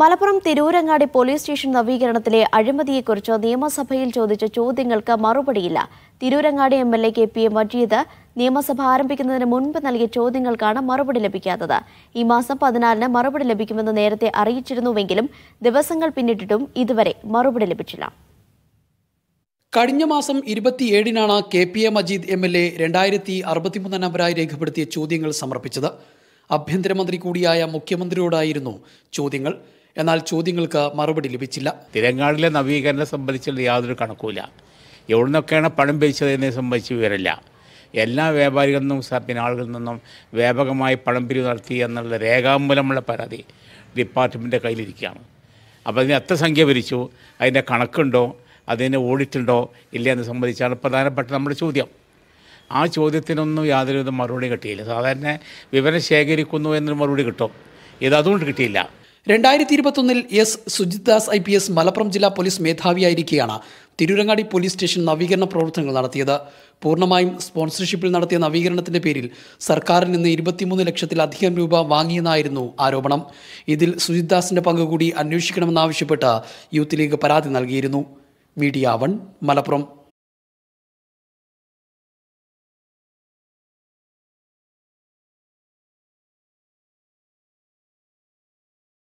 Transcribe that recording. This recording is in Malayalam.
മലപ്പുറം തിരൂരങ്ങാടി പോലീസ് സ്റ്റേഷൻ നവീകരണത്തിലെ അഴിമതിയെക്കുറിച്ച് നിയമസഭയിൽ ചോദിച്ച ചോദ്യങ്ങൾക്ക് മറുപടിയില്ല Tirurangadi M L A K P A Majeed നിയമസഭ ആരംഭിക്കുന്നതിന് മുൻപ് നൽകിയ ചോദ്യങ്ങൾക്കാണ് മറുപടി ലഭിക്കാത്തത് ഈ മാസം പതിനാലിന് മറുപടി ലഭിക്കുമെന്ന് നേരത്തെ അറിയിച്ചിരുന്നുവെങ്കിലും ദിവസങ്ങൾ പിന്നിട്ടിട്ടും ഇതുവരെ മറുപടി ലഭിച്ചില്ല കഴിഞ്ഞ മാസം ഇരുപത്തിയേഴിനാണ് K P A Majeed M L A രണ്ടായിരത്തി അറുപത്തിമൂന്ന് നമ്പറായി രേഖപ്പെടുത്തിയ ചോദ്യങ്ങൾ സമർപ്പിച്ചത് ആഭ്യന്തരമന്ത്രി കൂടിയായ മുഖ്യമന്ത്രിയോടായിരുന്നു ചോദ്യങ്ങൾ എന്നാൽ ചോദ്യങ്ങൾക്ക് മറുപടി ലഭിച്ചില്ല തിരങ്ങാടിലെ നവീകരണം സംബന്ധിച്ചുള്ള യാതൊരു കണക്കുമില്ല എവിടെ നിന്നൊക്കെയാണ് പണം പിരിച്ചതെന്നെ സംബന്ധിച്ച് വിവരമില്ല എല്ലാ വ്യാപാരികളിൽ നിന്നും പിന്നെ ആളുകളിൽ നിന്നും വ്യാപകമായി പണം പിരിവ് നടത്തി എന്നുള്ള രേഖാമൂലമുള്ള പരാതി ഡിപ്പാർട്ട്മെൻറ്റിൻ്റെ കയ്യിലിരിക്കുകയാണ് അപ്പോൾ അതിന് എത്ര സംഖ്യ പിരിച്ചു അതിൻ്റെ കണക്കുണ്ടോ അതിന് ഓഡിറ്റുണ്ടോ ഇല്ല എന്ന് സംബന്ധിച്ചാണ് പ്രധാനപ്പെട്ട നമ്മുടെ ചോദ്യം ആ ചോദ്യത്തിനൊന്നും യാതൊരുവിധ മറുപടി കിട്ടിയില്ല സാധാരണ വിവരം ശേഖരിക്കുന്നു എന്നൊരു മറുപടി കിട്ടും ഇത് അതുകൊണ്ട് കിട്ടിയില്ല രണ്ടായിരത്തി ഇരുപത്തൊന്നിൽ S Das I P S Malappuram ജില്ലാ പോലീസ് മേധാവിയായിരിക്കെയാണ് തിരൂരങ്ങാടി പോലീസ് സ്റ്റേഷൻ നവീകരണ പ്രവർത്തനങ്ങൾ നടത്തിയത് പൂർണ്ണമായും സ്പോൺസർഷിപ്പിൽ നടത്തിയ നവീകരണത്തിന്റെ പേരിൽ സർക്കാരിൽ നിന്ന് ഇരുപത്തിമൂന്ന് ലക്ഷത്തിലധികം രൂപ വാങ്ങിയെന്നായിരുന്നു ആരോപണം ഇതിൽ സുജിത്ദാസിന്റെ പങ്ക് കൂടി അന്വേഷിക്കണമെന്നാവശ്യപ്പെട്ട് യൂത്ത് ലീഗ് പരാതി നൽകിയിരുന്നു മീഡിയ വൺ മലപ്പുറം